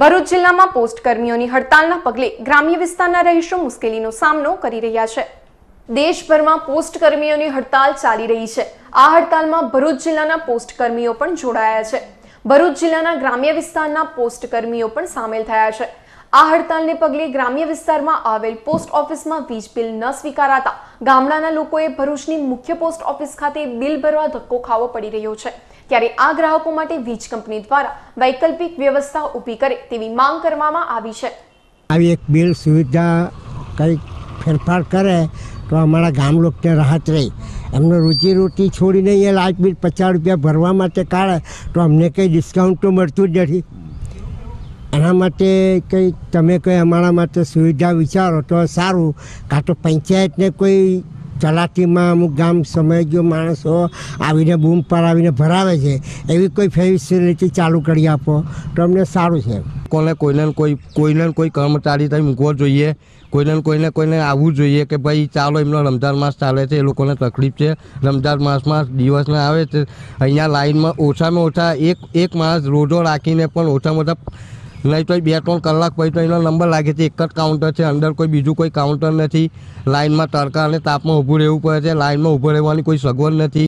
ભરૂચ જિલ્લામાં પોસ્ટ કર્મીઓની હડતાલના પગલે ગ્રામ્ય વિસ્તારના રહીશો મુશ્કેલીનો સામનો કરી રહ્યા છે દેશભરમાં પોસ્ટ કર્મીઓની હડતાલ ચાલી રહી છે આ હડતાલમાં ભરૂચ જિલ્લાના પોસ્ટ કર્મીઓ પણ જોડાયા છે ભરૂચ જિલ્લાના ગ્રામ્ય વિસ્તારના પોસ્ટ કર્મીઓ પણ સામેલ થયા છે આ હડતાલને પગલે ગ્રામ્ય વિસ્તારમાં આવેલ પોસ્ટ ઓફિસમાં વીજ બિલ ન સ્વીકારાતા ગામડાના લોકોએ ભરૂચની મુખ્ય પોસ્ટ ઓફિસ ખાતે બિલ ભરવા ધક્કો ખાવો પડી રહ્યો છે ત્યારે આ ગ્રાહકો માટે વીજ કંપની દ્વારા વૈકલ્પિક વ્યવસ્થા ઊભી કરે તેવી માંગ કરવામાં આવી છે આવી એક બિલ સુવિધા કંઈક ફેરફાર કરે તો અમારા ગામ લોકોને રાહત રહી રોજી રોટી છોડીને એ લાઇટ બિલ પચાસ રૂપિયા ભરવા માટે કાઢે તો અમને કંઈ ડિસ્કાઉન્ટ તો મળતું જ નથી એના માટે કંઈ તમે કંઈ અમારા માટે સુવિધા વિચારો તો સારું કાં તો પંચાયતને કોઈ ચલાકીમાં અમુક ગામ સમય સમયજો માણસો આવીને બૂમ પડાવીને ભરાવે છે એવી કોઈ ફેસિલિટી ચાલુ કરી આપો તો અમને સારું છે કોને કોઈને કોઈ કોઈને કોઈ કર્મચારી થઈ મૂકવો જોઈએ કોઈને કોઈને કોઈને આવવું જોઈએ કે ભાઈ ચાલો એમનો રમઝાન માસ ચાલે છે એ લોકોને તકલીફ છે રમઝાન માસમાં દિવસને આવે છે અહીંયા લાઈનમાં ઓછામાં ઓછા એક એક માણસ રોજો રાખીને પણ ઓછામાં ઓછા નહીં તો બે ત્રણ કલાક પછી તો એનો નંબર લાગે છે એક જ કાઉન્ટર છે અંદર કોઈ બીજું કોઈ કાઉન્ટર નથી લાઇનમાં તડકા અને તાપમાં ઊભું રહેવું પડે છે લાઇનમાં ઊભું રહેવાની કોઈ સગવડ નથી